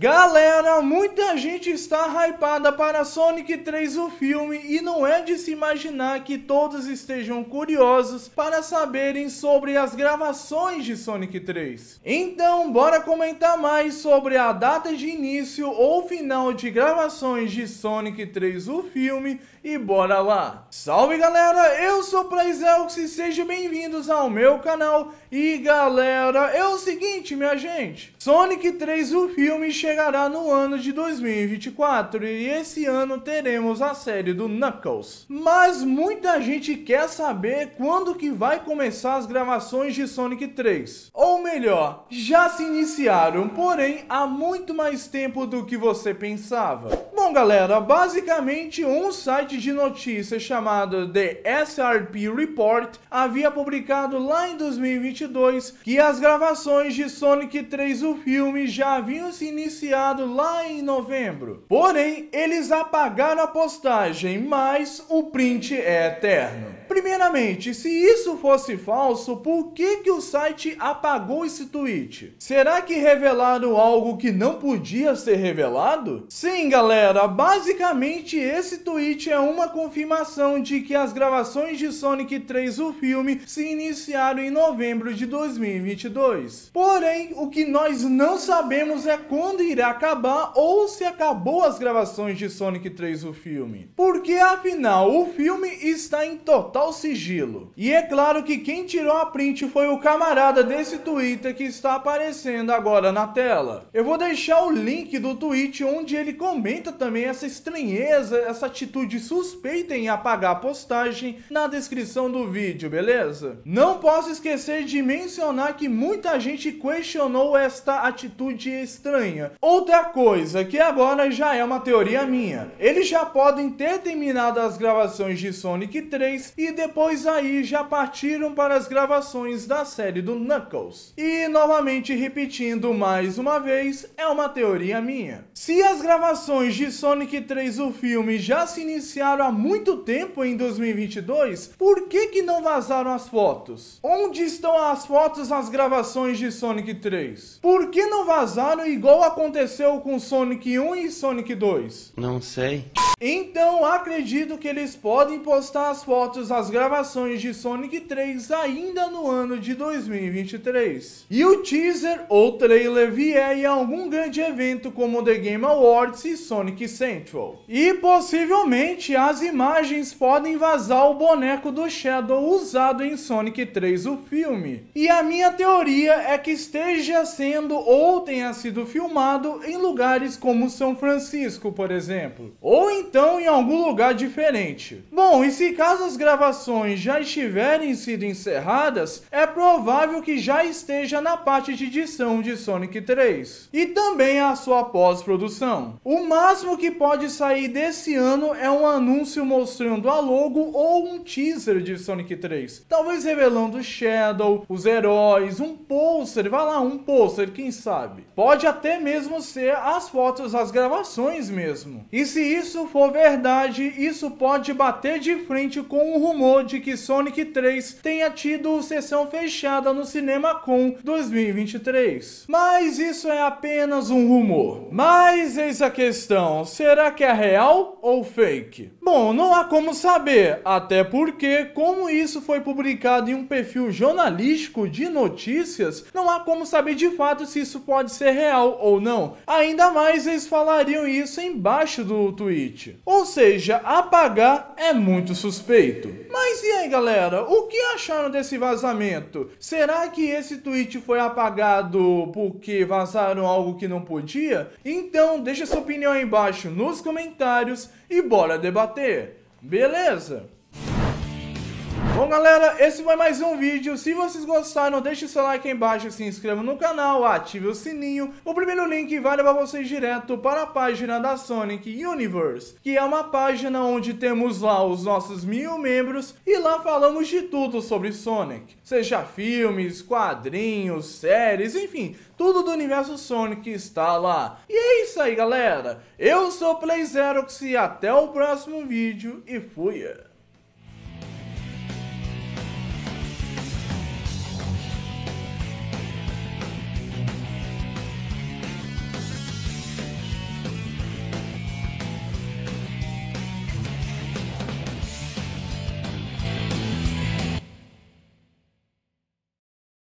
Galera, muita gente está hypada para Sonic 3 o filme e não é de se imaginar que todos estejam curiosos para saberem sobre as gravações de Sonic 3. Então, bora comentar mais sobre a data de início ou final de gravações de Sonic 3 o filme e bora lá. Salve galera, eu sou Praizelx e sejam bem-vindos ao meu canal. E galera, é o seguinte minha gente, Sonic 3 o filme chegou chegará no ano de 2024 e esse ano teremos a série do Knuckles. Mas muita gente quer saber quando que vai começar as gravações de Sonic 3. Ou melhor, já se iniciaram, porém há muito mais tempo do que você pensava galera, basicamente um site de notícias chamado The SRP Report havia publicado lá em 2022 que as gravações de Sonic 3 o filme já haviam se iniciado lá em novembro. Porém, eles apagaram a postagem, mas o print é eterno. Primeiramente, se isso fosse falso, por que, que o site apagou esse tweet? Será que revelaram algo que não podia ser revelado? Sim, galera, basicamente esse tweet é uma confirmação de que as gravações de Sonic 3, o filme, se iniciaram em novembro de 2022. Porém, o que nós não sabemos é quando irá acabar ou se acabou as gravações de Sonic 3, o filme. Porque, afinal, o filme está em total sigilo. E é claro que quem tirou a print foi o camarada desse Twitter que está aparecendo agora na tela. Eu vou deixar o link do tweet onde ele comenta também também essa estranheza, essa atitude suspeita em apagar a postagem na descrição do vídeo, beleza? Não posso esquecer de mencionar que muita gente questionou esta atitude estranha. Outra coisa, que agora já é uma teoria minha. Eles já podem ter terminado as gravações de Sonic 3 e depois aí já partiram para as gravações da série do Knuckles. E novamente repetindo mais uma vez, é uma teoria minha. Se as gravações de Sonic 3, o filme, já se iniciaram há muito tempo em 2022, por que que não vazaram as fotos? Onde estão as fotos nas gravações de Sonic 3? Por que não vazaram igual aconteceu com Sonic 1 e Sonic 2? Não sei. Então acredito que eles podem postar as fotos as gravações de Sonic 3 ainda no ano de 2023. E o teaser ou trailer vier em algum grande evento como The Game Awards e Sonic Central. E possivelmente as imagens podem vazar o boneco do Shadow usado em Sonic 3 o filme. E a minha teoria é que esteja sendo ou tenha sido filmado em lugares como São Francisco, por exemplo, ou então em algum lugar diferente. Bom, e se caso as gravações já estiverem sido encerradas, é provável que já esteja na parte de edição de Sonic 3 e também a sua pós-produção. O máximo máximo que pode sair desse ano é um anúncio mostrando a logo ou um teaser de Sonic 3. Talvez revelando Shadow, os heróis, um pôster, vai lá, um pôster, quem sabe. Pode até mesmo ser as fotos das gravações mesmo. E se isso for verdade, isso pode bater de frente com o rumor de que Sonic 3 tenha tido sessão fechada no Cinema Com 2023. Mas isso é apenas um rumor. Mas eis a questão, então, será que é real ou fake? Bom, não há como saber, até porque, como isso foi publicado em um perfil jornalístico de notícias, não há como saber de fato se isso pode ser real ou não. Ainda mais eles falariam isso embaixo do tweet. Ou seja, apagar é muito suspeito. Mas mas e aí, galera? O que acharam desse vazamento? Será que esse tweet foi apagado porque vazaram algo que não podia? Então, deixa sua opinião aí embaixo nos comentários e bora debater. Beleza? galera, esse foi mais um vídeo. Se vocês gostaram, deixe seu like aí embaixo, se inscreva no canal, ative o sininho. O primeiro link vai levar vocês direto para a página da Sonic Universe, que é uma página onde temos lá os nossos mil membros e lá falamos de tudo sobre Sonic. Seja filmes, quadrinhos, séries, enfim, tudo do universo Sonic está lá. E é isso aí, galera. Eu sou o Play e até o próximo vídeo e fui!